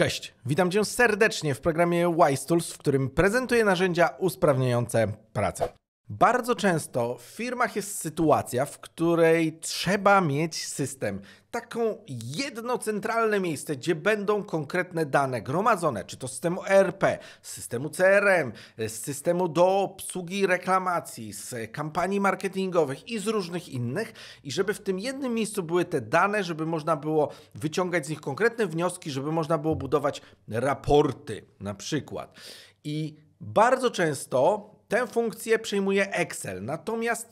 Cześć, witam Cię serdecznie w programie Tools, w którym prezentuję narzędzia usprawniające pracę. Bardzo często w firmach jest sytuacja, w której trzeba mieć system, taką jedno centralne miejsce, gdzie będą konkretne dane gromadzone, czy to z systemu ERP, z systemu CRM, z systemu do obsługi reklamacji, z kampanii marketingowych i z różnych innych, i żeby w tym jednym miejscu były te dane, żeby można było wyciągać z nich konkretne wnioski, żeby można było budować raporty na przykład. I bardzo często Tę funkcję przyjmuje Excel. Natomiast y,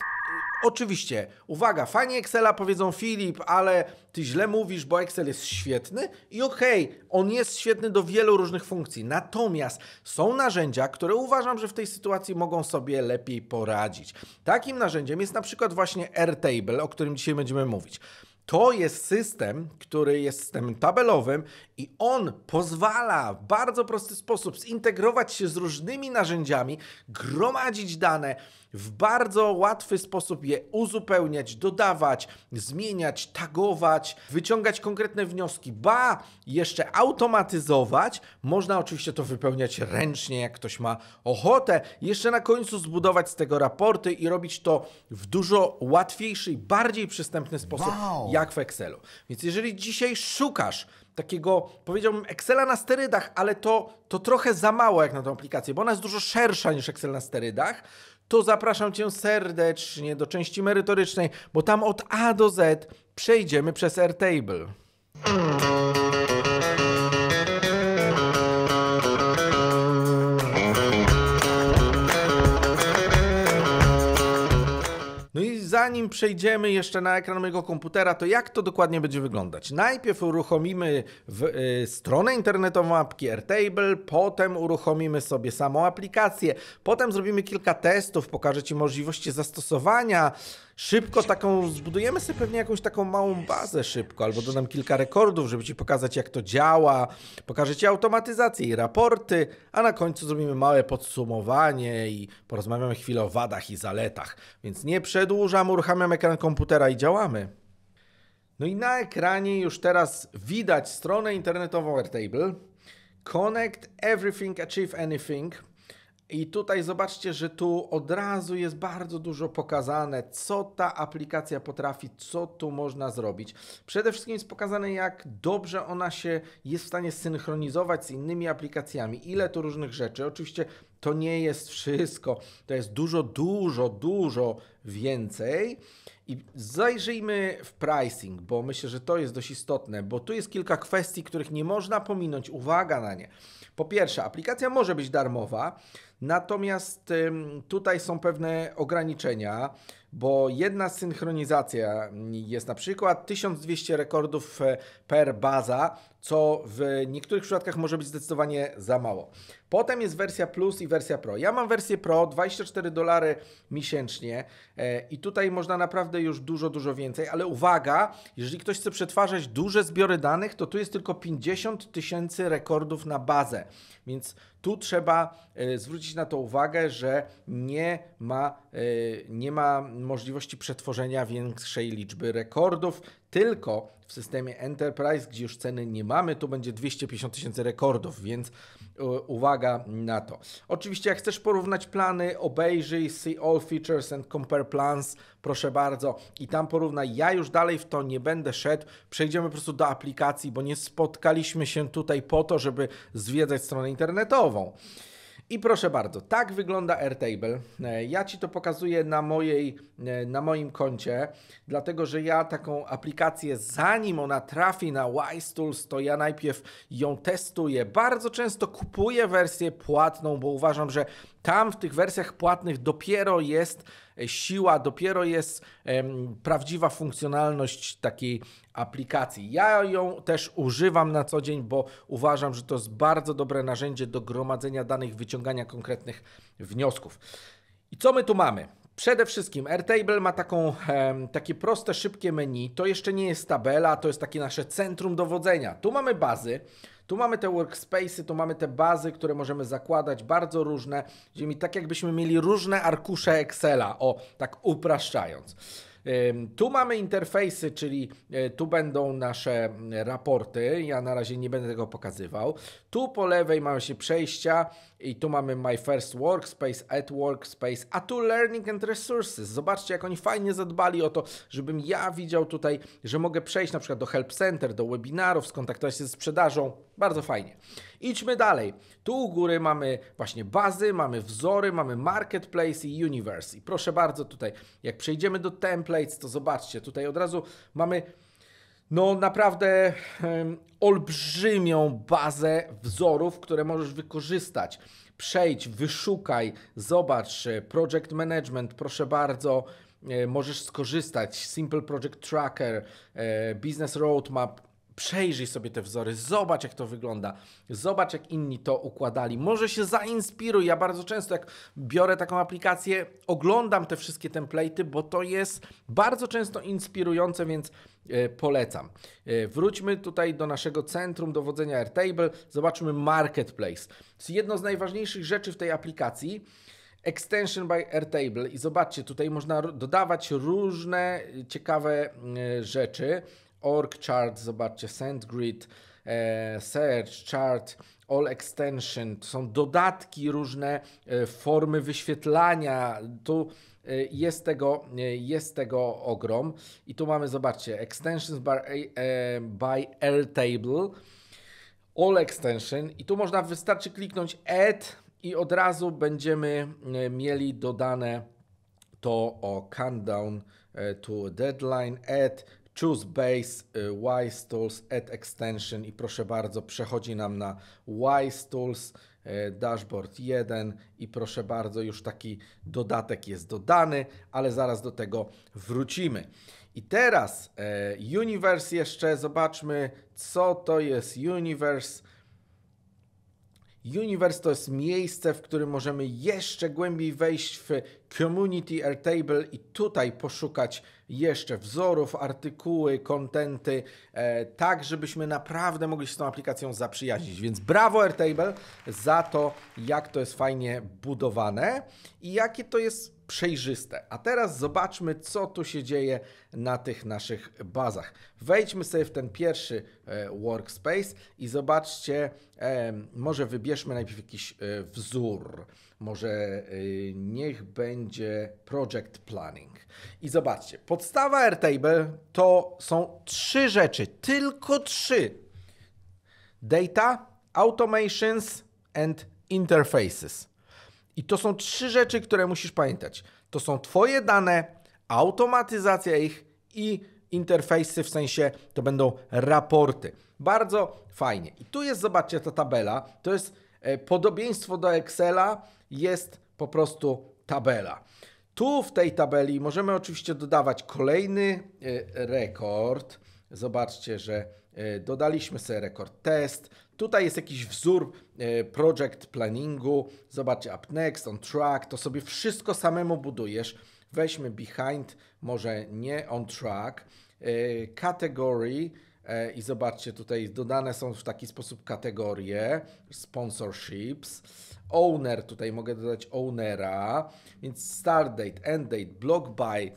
Oczywiście, uwaga, fani Excela powiedzą Filip, ale ty źle mówisz, bo Excel jest świetny i okej, okay, on jest świetny do wielu różnych funkcji. Natomiast są narzędzia, które uważam, że w tej sytuacji mogą sobie lepiej poradzić. Takim narzędziem jest na przykład właśnie Airtable, o którym dzisiaj będziemy mówić. To jest system, który jest systemem tabelowym i on pozwala w bardzo prosty sposób zintegrować się z różnymi narzędziami, gromadzić dane, w bardzo łatwy sposób je uzupełniać, dodawać, zmieniać, tagować, wyciągać konkretne wnioski, ba, jeszcze automatyzować. Można oczywiście to wypełniać ręcznie, jak ktoś ma ochotę. Jeszcze na końcu zbudować z tego raporty i robić to w dużo łatwiejszy i bardziej przystępny sposób, wow. jak w Excelu. Więc jeżeli dzisiaj szukasz takiego, powiedziałbym, Excela na sterydach, ale to, to trochę za mało jak na tą aplikację, bo ona jest dużo szersza niż Excel na sterydach, to zapraszam Cię serdecznie do części merytorycznej, bo tam od A do Z przejdziemy przez Airtable. zanim przejdziemy jeszcze na ekran mojego komputera, to jak to dokładnie będzie wyglądać? Najpierw uruchomimy w, y, stronę internetową apki Airtable, potem uruchomimy sobie samą aplikację, potem zrobimy kilka testów, pokażę Ci możliwości zastosowania szybko taką, zbudujemy sobie pewnie jakąś taką małą bazę szybko, albo dodam kilka rekordów, żeby Ci pokazać jak to działa, pokażę Ci automatyzację i raporty, a na końcu zrobimy małe podsumowanie i porozmawiamy chwilę o wadach i zaletach. Więc nie przedłużam, uruchamiam ekran komputera i działamy. No i na ekranie już teraz widać stronę internetową Airtable. Connect Everything Achieve Anything. I tutaj zobaczcie, że tu od razu jest bardzo dużo pokazane, co ta aplikacja potrafi, co tu można zrobić. Przede wszystkim jest pokazane, jak dobrze ona się jest w stanie synchronizować z innymi aplikacjami, ile tu różnych rzeczy. Oczywiście to nie jest wszystko, to jest dużo, dużo, dużo więcej. I zajrzyjmy w pricing, bo myślę, że to jest dość istotne, bo tu jest kilka kwestii, których nie można pominąć. Uwaga na nie. Po pierwsze, aplikacja może być darmowa. Natomiast tutaj są pewne ograniczenia, bo jedna synchronizacja jest na przykład 1200 rekordów e, per baza, co w niektórych przypadkach może być zdecydowanie za mało. Potem jest wersja Plus i wersja Pro. Ja mam wersję Pro, 24 dolary miesięcznie e, i tutaj można naprawdę już dużo, dużo więcej, ale uwaga, jeżeli ktoś chce przetwarzać duże zbiory danych, to tu jest tylko 50 tysięcy rekordów na bazę, więc tu trzeba e, zwrócić na to uwagę, że nie ma, e, nie ma możliwości przetworzenia większej liczby rekordów tylko w systemie Enterprise, gdzie już ceny nie mamy, tu będzie 250 tysięcy rekordów, więc e, uwaga na to. Oczywiście jak chcesz porównać plany, obejrzyj See All Features and Compare Plans, proszę bardzo, i tam porównaj. Ja już dalej w to nie będę szedł, przejdziemy po prostu do aplikacji, bo nie spotkaliśmy się tutaj po to, żeby zwiedzać stronę internetową. I proszę bardzo, tak wygląda Airtable. E, ja Ci to pokazuję na, mojej, e, na moim koncie, dlatego że ja taką aplikację, zanim ona trafi na Wise Tools, to ja najpierw ją testuję. Bardzo często kupuję wersję płatną, bo uważam, że tam w tych wersjach płatnych dopiero jest e, siła, dopiero jest em, prawdziwa funkcjonalność takiej aplikacji. Ja ją też używam na co dzień, bo uważam, że to jest bardzo dobre narzędzie do gromadzenia danych, wyciągania konkretnych wniosków. I co my tu mamy? Przede wszystkim Airtable ma taką, e, takie proste, szybkie menu. To jeszcze nie jest tabela, to jest takie nasze centrum dowodzenia. Tu mamy bazy. Tu mamy te workspaces, tu mamy te bazy, które możemy zakładać, bardzo różne, gdzie mi tak jakbyśmy mieli różne arkusze Excela, o, tak upraszczając. Tu mamy interfejsy, czyli e, tu będą nasze mm, raporty. Ja na razie nie będę tego pokazywał. Tu po lewej mamy się przejścia i tu mamy My First Workspace, At Workspace, a tu Learning and Resources. Zobaczcie, jak oni fajnie zadbali o to, żebym ja widział tutaj, że mogę przejść na przykład do Help Center, do webinarów, skontaktować się ze sprzedażą. Bardzo fajnie. Idźmy dalej. Tu u góry mamy właśnie bazy, mamy wzory, mamy Marketplace i Universe. I proszę bardzo, tutaj jak przejdziemy do Templates, to zobaczcie, tutaj od razu mamy no naprawdę olbrzymią bazę wzorów, które możesz wykorzystać. Przejdź, wyszukaj, zobacz. E, project management, proszę bardzo, e, możesz skorzystać. Simple Project Tracker, e, Business Roadmap, Przejrzyj sobie te wzory, zobacz jak to wygląda, zobacz jak inni to układali. Może się zainspiruj. Ja bardzo często jak biorę taką aplikację, oglądam te wszystkie template'y, bo to jest bardzo często inspirujące, więc e, polecam. E, wróćmy tutaj do naszego centrum dowodzenia Airtable, zobaczmy Marketplace. To jest jedno z najważniejszych rzeczy w tej aplikacji. Extension by Airtable i zobaczcie, tutaj można dodawać różne ciekawe e, rzeczy org chart, zobaczcie, SendGrid, e, search, chart, all extension, to są dodatki, różne e, formy wyświetlania, tu e, jest tego, jest tego ogrom i tu mamy, zobaczcie, extensions by, by table all extension i tu można, wystarczy kliknąć add i od razu będziemy mieli dodane to o countdown to deadline, add, Choose Base, y, Wise Tools, Add Extension i proszę bardzo, przechodzi nam na Wise Tools, y, Dashboard 1 i proszę bardzo, już taki dodatek jest dodany, ale zaraz do tego wrócimy. I teraz y, Universe jeszcze, zobaczmy co to jest Universe. Universe to jest miejsce, w którym możemy jeszcze głębiej wejść w Community Airtable i tutaj poszukać jeszcze wzorów, artykuły, kontenty, e, tak żebyśmy naprawdę mogli się z tą aplikacją zaprzyjaźnić. Więc brawo Airtable za to, jak to jest fajnie budowane i jakie to jest przejrzyste. A teraz zobaczmy, co tu się dzieje na tych naszych bazach. Wejdźmy sobie w ten pierwszy e, workspace i zobaczcie, e, może wybierzmy najpierw jakiś e, wzór. Może niech będzie project planning. I zobaczcie, podstawa Airtable to są trzy rzeczy, tylko trzy. Data, automations and interfaces. I to są trzy rzeczy, które musisz pamiętać. To są Twoje dane, automatyzacja ich i interfejsy, w sensie to będą raporty. Bardzo fajnie. I tu jest, zobaczcie, ta tabela. To jest e, podobieństwo do Excela, jest po prostu tabela. Tu w tej tabeli możemy oczywiście dodawać kolejny e, rekord. Zobaczcie, że e, dodaliśmy sobie rekord test. Tutaj jest jakiś wzór e, project planningu. Zobaczcie, up next, on track. To sobie wszystko samemu budujesz. Weźmy behind, może nie on track. E, category i zobaczcie, tutaj dodane są w taki sposób kategorie, sponsorships, owner, tutaj mogę dodać ownera, więc start date, end date, block by.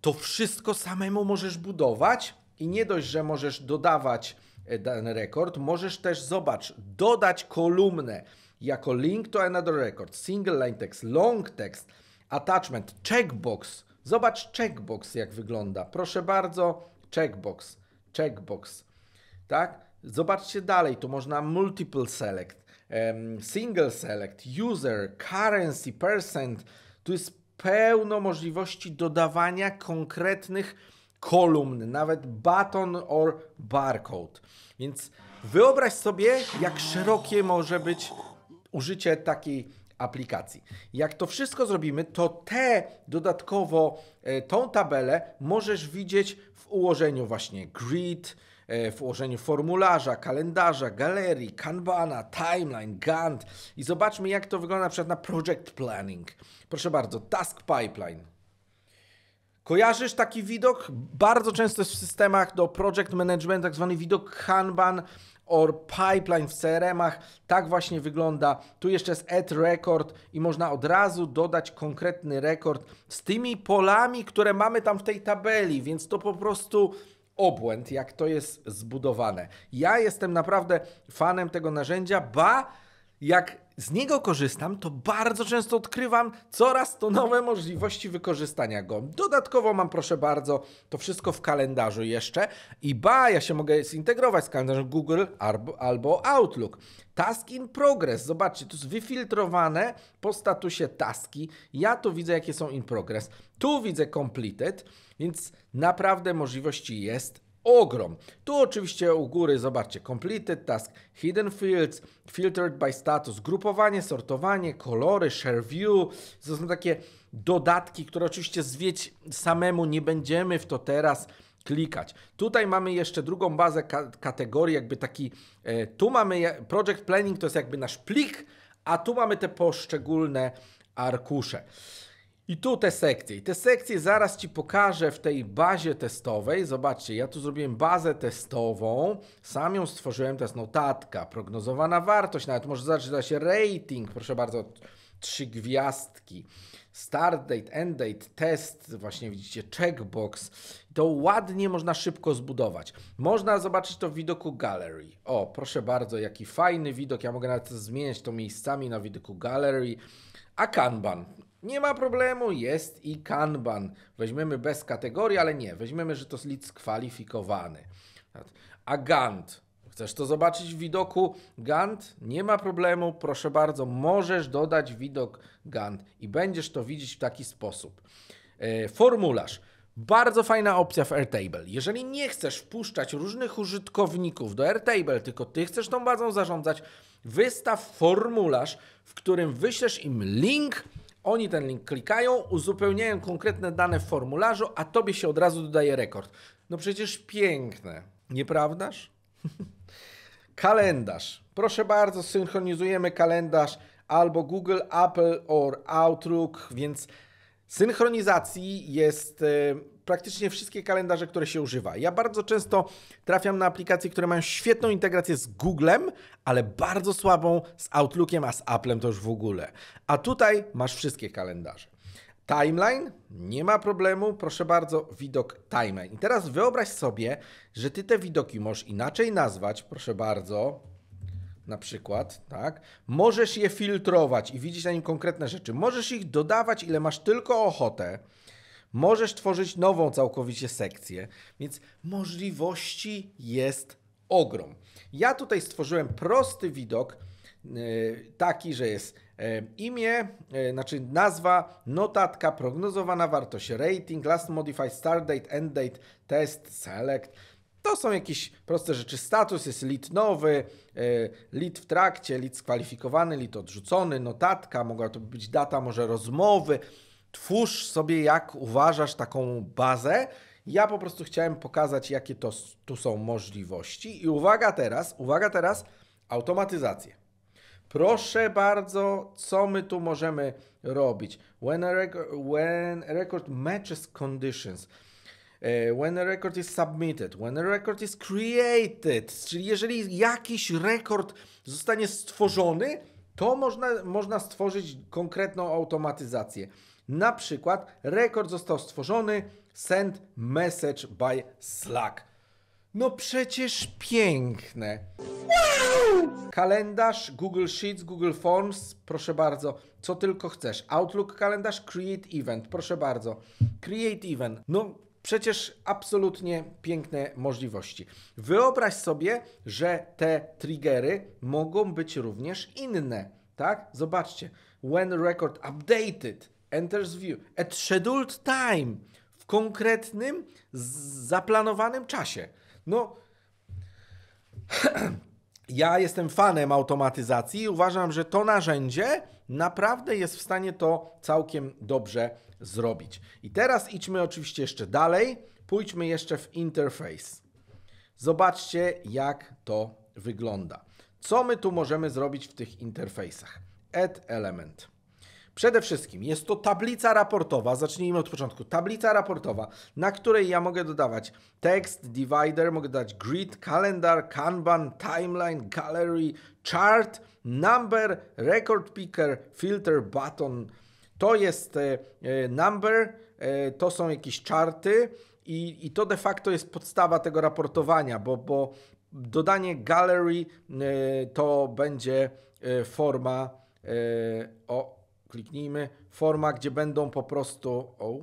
to wszystko samemu możesz budować i nie dość, że możesz dodawać ten rekord, możesz też, zobacz, dodać kolumnę jako link to another record, single line text, long text, attachment, checkbox. Zobacz checkbox jak wygląda. Proszę bardzo, checkbox, checkbox. Tak? Zobaczcie dalej, tu można multiple select, single select, user, currency, percent. Tu jest pełno możliwości dodawania konkretnych kolumn, nawet baton or barcode. Więc wyobraź sobie, jak szerokie może być użycie takiej aplikacji. Jak to wszystko zrobimy, to te dodatkowo e, tą tabelę możesz widzieć w ułożeniu właśnie grid, e, w ułożeniu formularza, kalendarza, galerii, kanbana, timeline, Gantt i zobaczmy jak to wygląda na przykład na project planning. Proszę bardzo, task pipeline. Kojarzysz taki widok? Bardzo często jest w systemach do project management, tak zwany widok Kanban or pipeline w CRM-ach. Tak właśnie wygląda. Tu jeszcze jest add record i można od razu dodać konkretny rekord z tymi polami, które mamy tam w tej tabeli, więc to po prostu obłęd, jak to jest zbudowane. Ja jestem naprawdę fanem tego narzędzia, ba jak z niego korzystam, to bardzo często odkrywam coraz to nowe możliwości wykorzystania go. Dodatkowo mam, proszę bardzo, to wszystko w kalendarzu jeszcze i ba, ja się mogę zintegrować z kalendarzem Google albo, albo Outlook. Task in progress, zobaczcie, tu jest wyfiltrowane po statusie taski. Ja tu widzę, jakie są in progress. Tu widzę completed, więc naprawdę możliwości jest ogrom. Tu oczywiście u góry zobaczcie completed task, hidden fields, filtered by status, grupowanie, sortowanie, kolory, share view. To są takie dodatki, które oczywiście zwieć samemu nie będziemy w to teraz klikać. Tutaj mamy jeszcze drugą bazę ka kategorii, jakby taki, e, tu mamy project planning, to jest jakby nasz plik, a tu mamy te poszczególne arkusze. I tu te sekcje. I te sekcje zaraz Ci pokażę w tej bazie testowej. Zobaczcie, ja tu zrobiłem bazę testową. Sam ją stworzyłem, to jest notatka. Prognozowana wartość, nawet może zaczyna się rating. Proszę bardzo, trzy gwiazdki. Start date, end date, test, właśnie widzicie, checkbox. To ładnie można szybko zbudować. Można zobaczyć to w widoku gallery. O, proszę bardzo, jaki fajny widok. Ja mogę nawet zmieniać to miejscami na widoku gallery. A Kanban. Nie ma problemu, jest i kanban. Weźmiemy bez kategorii, ale nie, weźmiemy, że to lead skwalifikowany. A Gant. Chcesz to zobaczyć w widoku Gant? Nie ma problemu, proszę bardzo, możesz dodać widok Gant i będziesz to widzieć w taki sposób. E, formularz. Bardzo fajna opcja w Airtable. Jeżeli nie chcesz wpuszczać różnych użytkowników do Airtable, tylko ty chcesz tą bazą zarządzać, wystaw formularz, w którym wyślesz im link oni ten link klikają, uzupełniają konkretne dane w formularzu, a tobie się od razu dodaje rekord. No przecież piękne, nieprawdaż? kalendarz. Proszę bardzo, synchronizujemy kalendarz albo Google, Apple or Outlook, więc synchronizacji jest e, praktycznie wszystkie kalendarze, które się używa. Ja bardzo często trafiam na aplikacje, które mają świetną integrację z Googlem, ale bardzo słabą z Outlookiem, a z Applem to już w ogóle. A tutaj masz wszystkie kalendarze. Timeline, nie ma problemu, proszę bardzo, widok timeline. I teraz wyobraź sobie, że ty te widoki możesz inaczej nazwać, proszę bardzo, na przykład, tak? Możesz je filtrować i widzieć na nim konkretne rzeczy. Możesz ich dodawać, ile masz tylko ochotę możesz tworzyć nową całkowicie sekcję, więc możliwości jest ogrom. Ja tutaj stworzyłem prosty widok, e, taki, że jest e, imię, e, znaczy nazwa, notatka, prognozowana wartość, rating, last modified start date, end date, test, select. To są jakieś proste rzeczy. Status jest lead nowy, lead w trakcie, lead skwalifikowany, lead odrzucony, notatka, mogła to być data może rozmowy twórz sobie, jak uważasz, taką bazę. Ja po prostu chciałem pokazać, jakie to, tu są możliwości. I uwaga teraz, uwaga teraz, automatyzację. Proszę bardzo, co my tu możemy robić? When a, record, when a record matches conditions, e, when a record is submitted, when a record is created, czyli jeżeli jakiś rekord zostanie stworzony, to można, można stworzyć konkretną automatyzację. Na przykład rekord został stworzony send message by Slack. No przecież piękne. Wow! Kalendarz, Google Sheets, Google Forms, proszę bardzo, co tylko chcesz. Outlook kalendarz, create event, proszę bardzo. Create event. No przecież absolutnie piękne możliwości. Wyobraź sobie, że te triggery mogą być również inne, tak? Zobaczcie. When record updated enters view, at scheduled time, w konkretnym, zaplanowanym czasie. No, ja jestem fanem automatyzacji i uważam, że to narzędzie naprawdę jest w stanie to całkiem dobrze zrobić. I teraz idźmy oczywiście jeszcze dalej, pójdźmy jeszcze w interface. Zobaczcie, jak to wygląda. Co my tu możemy zrobić w tych interfejsach? Add element. Przede wszystkim jest to tablica raportowa, zacznijmy od początku. Tablica raportowa, na której ja mogę dodawać tekst, divider, mogę dodać grid, kalendar, kanban, timeline, gallery, chart, number, record picker, filter, button. To jest e, e, number, e, to są jakieś charty i, i to de facto jest podstawa tego raportowania, bo, bo dodanie gallery to będzie forma o kliknijmy, forma, gdzie będą po prostu, o,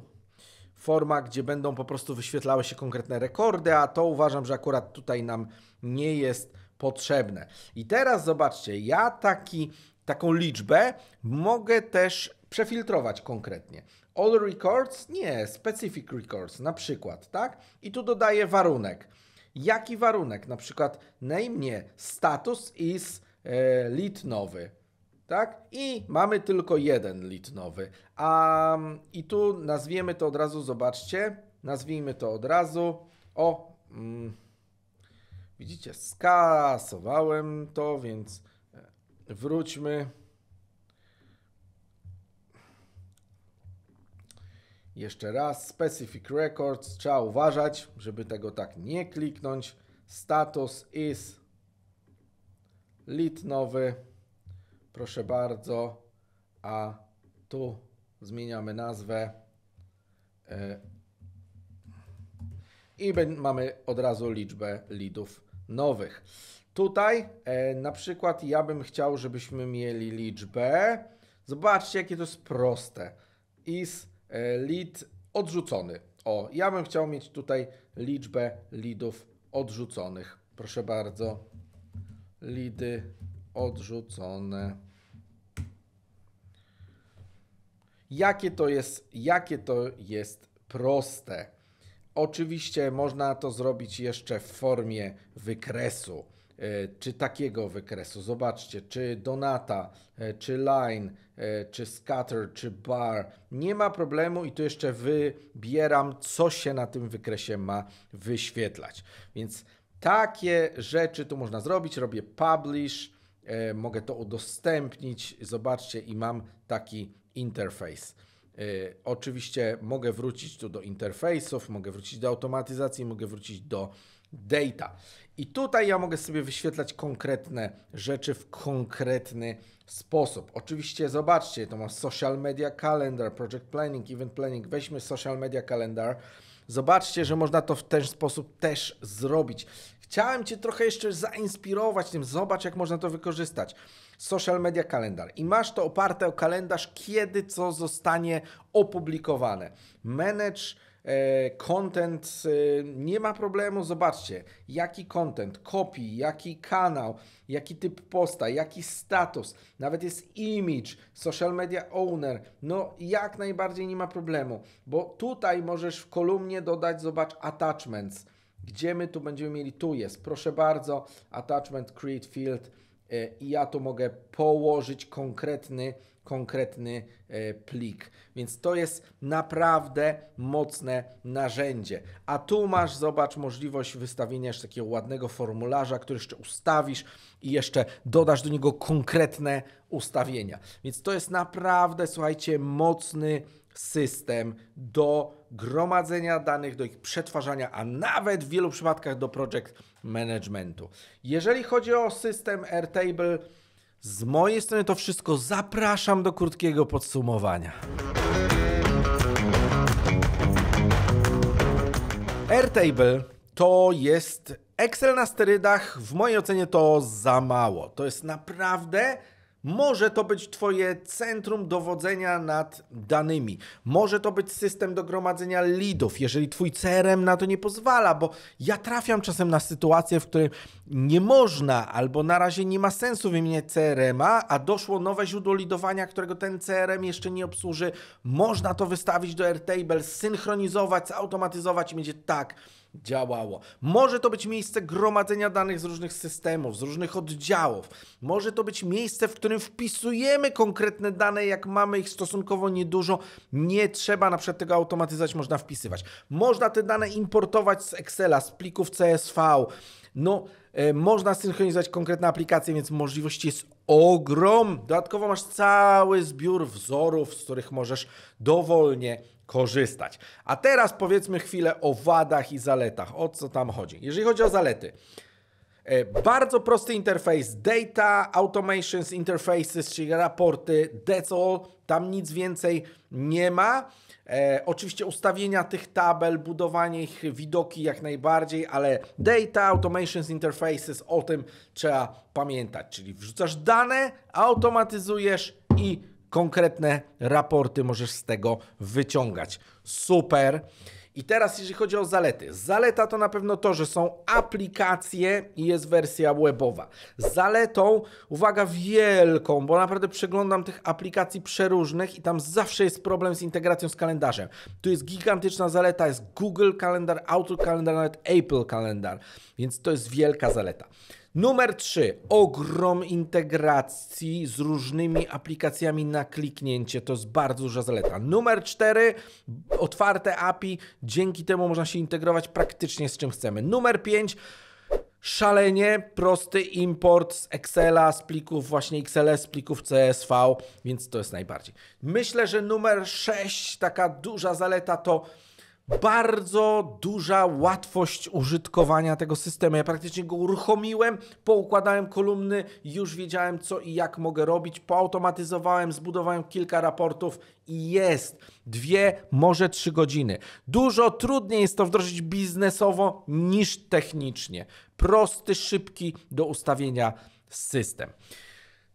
forma, gdzie będą po prostu wyświetlały się konkretne rekordy, a to uważam, że akurat tutaj nam nie jest potrzebne. I teraz zobaczcie, ja taki, taką liczbę mogę też przefiltrować konkretnie. All records? Nie, specific records na przykład, tak? I tu dodaję warunek. Jaki warunek? Na przykład name nie, status is e, lead nowy tak? I mamy tylko jeden lit nowy. A, I tu nazwiemy to od razu, zobaczcie, nazwijmy to od razu, o, mm, widzicie, skasowałem to, więc e, wróćmy. Jeszcze raz, specific records, trzeba uważać, żeby tego tak nie kliknąć. Status is lit nowy. Proszę bardzo, a tu zmieniamy nazwę e, i mamy od razu liczbę lidów nowych. Tutaj e, na przykład ja bym chciał, żebyśmy mieli liczbę. Zobaczcie, jakie to jest proste. Is e, lead odrzucony. O, ja bym chciał mieć tutaj liczbę lidów odrzuconych. Proszę bardzo. Lidy odrzucone. Jakie to jest, jakie to jest proste? Oczywiście można to zrobić jeszcze w formie wykresu, e, czy takiego wykresu. Zobaczcie, czy donata, e, czy line, e, czy scatter, czy bar. Nie ma problemu i tu jeszcze wybieram, co się na tym wykresie ma wyświetlać. Więc takie rzeczy tu można zrobić. Robię publish E, mogę to udostępnić. Zobaczcie i mam taki interfejs. E, oczywiście mogę wrócić tu do interfejsów, mogę wrócić do automatyzacji, mogę wrócić do data. I tutaj ja mogę sobie wyświetlać konkretne rzeczy w konkretny sposób. Oczywiście zobaczcie, to mam social media calendar, project planning, event planning. Weźmy social media calendar. Zobaczcie, że można to w ten sposób też zrobić. Chciałem Cię trochę jeszcze zainspirować tym, zobacz jak można to wykorzystać. Social media kalendar i masz to oparte o kalendarz, kiedy co zostanie opublikowane. Manage e, Content e, nie ma problemu, zobaczcie, jaki content, kopii, jaki kanał, jaki typ posta, jaki status, nawet jest image, social media owner, no jak najbardziej nie ma problemu, bo tutaj możesz w kolumnie dodać, zobacz, attachments, gdzie my tu będziemy mieli? Tu jest, proszę bardzo, attachment create field e, i ja tu mogę położyć konkretny, konkretny e, plik. Więc to jest naprawdę mocne narzędzie. A tu masz, zobacz, możliwość wystawienia jeszcze takiego ładnego formularza, który jeszcze ustawisz i jeszcze dodasz do niego konkretne ustawienia. Więc to jest naprawdę, słuchajcie, mocny system do gromadzenia danych, do ich przetwarzania, a nawet w wielu przypadkach do project managementu. Jeżeli chodzi o system Airtable, z mojej strony to wszystko. Zapraszam do krótkiego podsumowania. Airtable to jest Excel na sterydach. W mojej ocenie to za mało. To jest naprawdę może to być Twoje centrum dowodzenia nad danymi. Może to być system do gromadzenia lidów, jeżeli Twój CRM na to nie pozwala, bo ja trafiam czasem na sytuację, w której nie można albo na razie nie ma sensu wymieniać CRM-a, a doszło nowe źródło lidowania, którego ten CRM jeszcze nie obsłuży. Można to wystawić do Airtable, synchronizować, zautomatyzować i będzie tak działało. Może to być miejsce gromadzenia danych z różnych systemów, z różnych oddziałów. Może to być miejsce, w którym wpisujemy konkretne dane, jak mamy ich stosunkowo niedużo. Nie trzeba na przykład tego automatyzować, można wpisywać. Można te dane importować z Excela, z plików CSV no, e, można synchronizować konkretne aplikacje, więc możliwości jest ogrom. Dodatkowo masz cały zbiór wzorów, z których możesz dowolnie korzystać. A teraz powiedzmy chwilę o wadach i zaletach. O co tam chodzi? Jeżeli chodzi o zalety. E, bardzo prosty interfejs data, automations, interfaces, czyli raporty, that's all, tam nic więcej nie ma. E, oczywiście ustawienia tych tabel, budowanie ich widoki jak najbardziej, ale data, automations, interfaces, o tym trzeba pamiętać, czyli wrzucasz dane, automatyzujesz i konkretne raporty możesz z tego wyciągać. Super. I teraz, jeżeli chodzi o zalety. Zaleta to na pewno to, że są aplikacje i jest wersja webowa. Zaletą, uwaga, wielką, bo naprawdę przeglądam tych aplikacji przeróżnych i tam zawsze jest problem z integracją z kalendarzem. Tu jest gigantyczna zaleta, jest Google Kalendar, Outlook Kalendar, nawet Apple Kalendar, więc to jest wielka zaleta. Numer 3. Ogrom integracji z różnymi aplikacjami na kliknięcie. To jest bardzo duża zaleta. Numer 4. Otwarte API. Dzięki temu można się integrować praktycznie z czym chcemy. Numer 5 szalenie prosty import z Excela, z plików właśnie XLS, z plików CSV, więc to jest najbardziej. Myślę, że numer 6, taka duża zaleta to bardzo duża łatwość użytkowania tego systemu. Ja praktycznie go uruchomiłem, poukładałem kolumny, już wiedziałem co i jak mogę robić, poautomatyzowałem, zbudowałem kilka raportów i jest. Dwie, może trzy godziny. Dużo trudniej jest to wdrożyć biznesowo niż technicznie. Prosty, szybki do ustawienia system.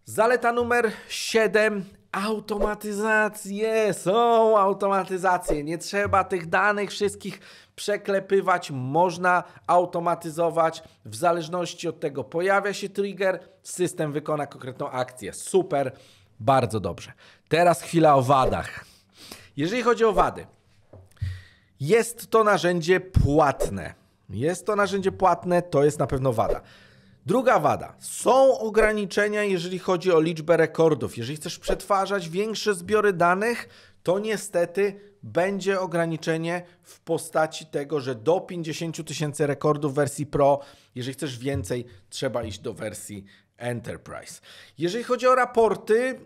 Zaleta numer 7 automatyzacje, są automatyzacje, nie trzeba tych danych wszystkich przeklepywać, można automatyzować w zależności od tego pojawia się trigger, system wykona konkretną akcję. Super, bardzo dobrze. Teraz chwila o wadach. Jeżeli chodzi o wady, jest to narzędzie płatne. Jest to narzędzie płatne, to jest na pewno wada. Druga wada. Są ograniczenia, jeżeli chodzi o liczbę rekordów. Jeżeli chcesz przetwarzać większe zbiory danych, to niestety będzie ograniczenie w postaci tego, że do 50 tysięcy rekordów wersji Pro, jeżeli chcesz więcej, trzeba iść do wersji Enterprise. Jeżeli chodzi o raporty, e,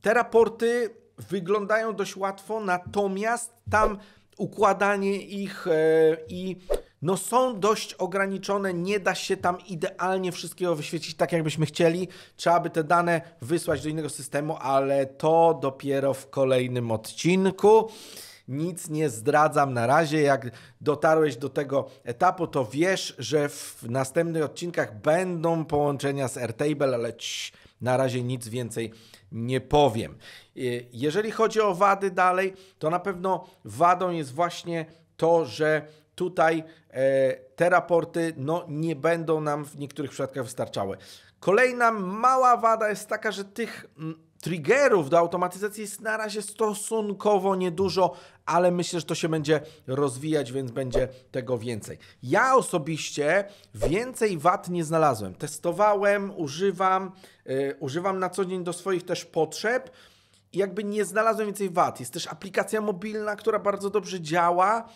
te raporty wyglądają dość łatwo, natomiast tam układanie ich e, i no są dość ograniczone, nie da się tam idealnie wszystkiego wyświecić tak, jakbyśmy chcieli. Trzeba by te dane wysłać do innego systemu, ale to dopiero w kolejnym odcinku. Nic nie zdradzam na razie. Jak dotarłeś do tego etapu, to wiesz, że w następnych odcinkach będą połączenia z Airtable, ale na razie nic więcej nie powiem. E, jeżeli chodzi o wady dalej, to na pewno wadą jest właśnie to, że tutaj e, te raporty no, nie będą nam w niektórych przypadkach wystarczały. Kolejna mała wada jest taka, że tych mm, triggerów do automatyzacji jest na razie stosunkowo niedużo, ale myślę, że to się będzie rozwijać, więc będzie tego więcej. Ja osobiście więcej wad nie znalazłem. Testowałem, używam, e, używam na co dzień do swoich też potrzeb. I jakby nie znalazłem więcej wad. Jest też aplikacja mobilna, która bardzo dobrze działa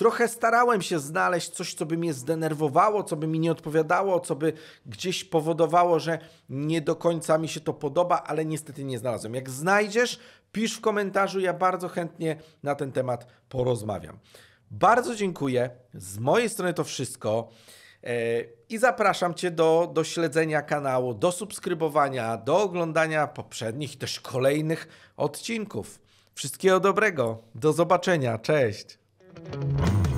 trochę starałem się znaleźć coś, co by mnie zdenerwowało, co by mi nie odpowiadało, co by gdzieś powodowało, że nie do końca mi się to podoba, ale niestety nie znalazłem. Jak znajdziesz, pisz w komentarzu, ja bardzo chętnie na ten temat porozmawiam. Bardzo dziękuję. Z mojej strony to wszystko. E, I zapraszam Cię do, do śledzenia kanału, do subskrybowania, do oglądania poprzednich, też kolejnych odcinków. Wszystkiego dobrego. Do zobaczenia. Cześć. thank you